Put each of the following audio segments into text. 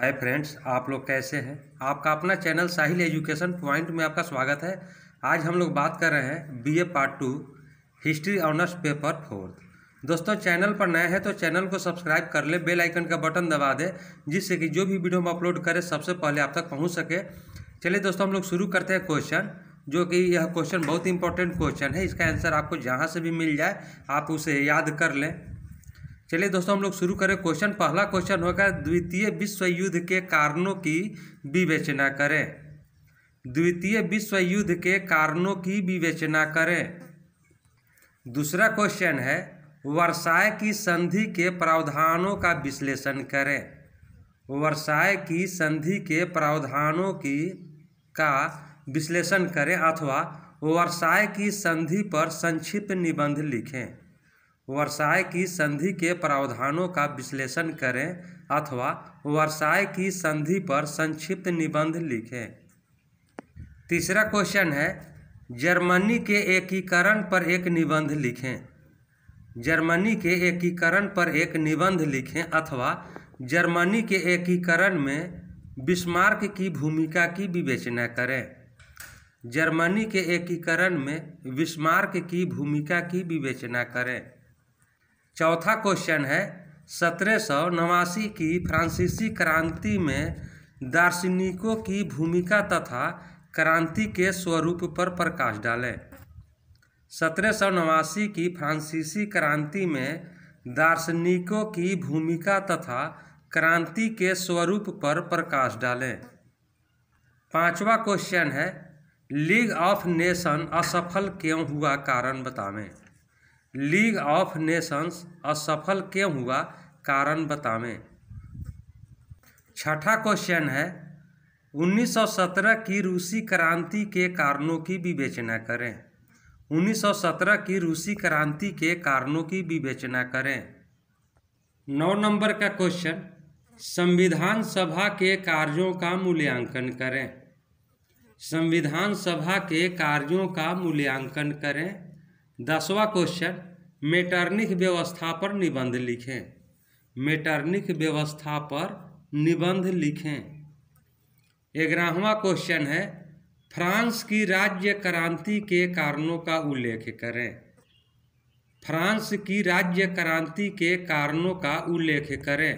hi friends आप लोग कैसे हैं आपका अपना चैनल साहिल एजुकेशन पॉइंट में आपका स्वागत है आज हम लोग बात कर रहे हैं BA part two history honours paper fourth दोस्तों चैनल पर नए हैं तो चैनल को सब्सक्राइब कर ले बेल आइकन का बटन दबा दें जिससे कि जो भी वीडियो हम अपलोड करें सबसे पहले आप तक पहुँच सके चलिए दोस्तों हम लोग शुरू करते हैं क्वेश्चन जो कि यह क्वेश्चन बहुत इंपॉर्टेंट क्वेश्चन है इसका आंसर आपको जहाँ से भी मिल जाए आप उसे याद कर लें चलिए दोस्तों हम लोग शुरू करें क्वेश्चन पहला क्वेश्चन होगा द्वितीय विश्व युद्ध के कारणों की विवेचना करें द्वितीय विश्व युद्ध के कारणों की विवेचना करें दूसरा क्वेश्चन है वर्षाय की संधि के प्रावधानों का विश्लेषण करें वर्षाय की संधि के प्रावधानों की का विश्लेषण करें अथवा वर्षाय की संधि पर संक्षिप्त निबंध लिखें वर्षाय की संधि के प्रावधानों का विश्लेषण करें अथवा वर्षाय की संधि पर संक्षिप्त निबंध लिखें तीसरा क्वेश्चन है जर्मनी के एकीकरण पर एक निबंध लिखें जर्मनी के एकीकरण पर एक निबंध लिखें अथवा जर्मनी के एकीकरण में बिस्मार्क की भूमिका की विवेचना करें जर्मनी के एकीकरण में बिस्मार्क की भूमिका की विवेचना करें चौथा क्वेश्चन है सत्रह सौ नवासी की फ्रांसीसी क्रांति में दार्शनिकों की भूमिका तथा क्रांति के स्वरूप पर प्रकाश डालें सत्रह सौ नवासी की फ्रांसीसी क्रांति में दार्शनिकों की भूमिका तथा क्रांति के स्वरूप पर प्रकाश डालें पांचवा क्वेश्चन है लीग ऑफ नेशन असफल क्यों हुआ कारण बतावें लीग ऑफ नेशंस असफल क्यों हुआ कारण बतावें छठा क्वेश्चन है 1917 की रूसी क्रांति के कारणों की विवेचना करें 1917 की रूसी क्रांति के कारणों की विवेचना करें नौ नंबर का क्वेश्चन संविधान सभा के कार्यों का मूल्यांकन करें संविधान सभा के कार्यों का मूल्यांकन करें दसवा क्वेश्चन मेटर्निक व्यवस्था पर निबंध लिखें मेटर्निक व्यवस्था पर निबंध लिखें ग्यारहवा क्वेश्चन है फ्रांस की राज्य क्रांति के कारणों का उल्लेख करें फ्रांस की राज्य क्रांति के कारणों का उल्लेख करें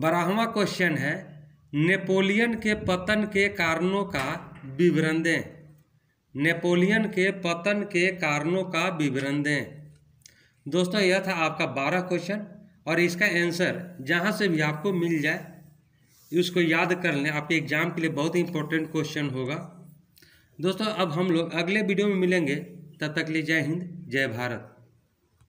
बारहवा क्वेश्चन है नेपोलियन के पतन के कारणों का विवरण दें नेपोलियन के पतन के कारणों का विवरण दें दोस्तों यह था आपका बारह क्वेश्चन और इसका आंसर जहाँ से भी आपको मिल जाए उसको याद कर लें आपके एग्जाम के लिए बहुत ही इंपॉर्टेंट क्वेश्चन होगा दोस्तों अब हम लोग अगले वीडियो में मिलेंगे तब तक लिए जय हिंद जय भारत